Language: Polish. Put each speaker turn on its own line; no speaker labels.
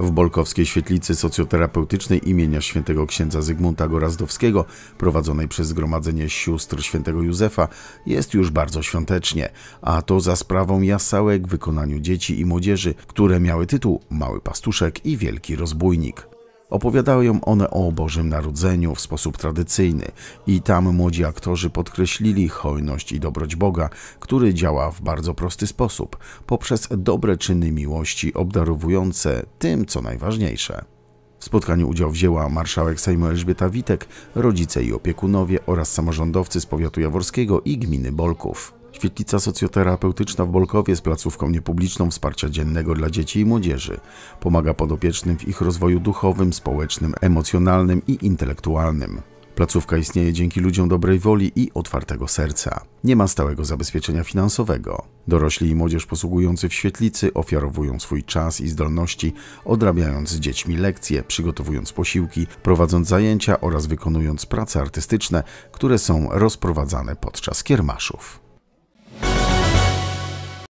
W Bolkowskiej Świetlicy Socjoterapeutycznej imienia świętego księdza Zygmunta Gorazdowskiego, prowadzonej przez Zgromadzenie Sióstr Świętego Józefa, jest już bardzo świątecznie, a to za sprawą jasałek w wykonaniu dzieci i młodzieży, które miały tytuł Mały Pastuszek i Wielki Rozbójnik. Opowiadają one o Bożym Narodzeniu w sposób tradycyjny i tam młodzi aktorzy podkreślili hojność i dobroć Boga, który działa w bardzo prosty sposób, poprzez dobre czyny miłości obdarowujące tym, co najważniejsze. W spotkaniu udział wzięła marszałek Sejmu Elżbieta Witek, rodzice i opiekunowie oraz samorządowcy z powiatu jaworskiego i gminy Bolków. Świetlica socjoterapeutyczna w Bolkowie z placówką niepubliczną wsparcia dziennego dla dzieci i młodzieży. Pomaga podopiecznym w ich rozwoju duchowym, społecznym, emocjonalnym i intelektualnym. Placówka istnieje dzięki ludziom dobrej woli i otwartego serca. Nie ma stałego zabezpieczenia finansowego. Dorośli i młodzież posługujący w świetlicy ofiarowują swój czas i zdolności, odrabiając z dziećmi lekcje, przygotowując posiłki, prowadząc zajęcia oraz wykonując prace artystyczne, które są rozprowadzane podczas kiermaszów.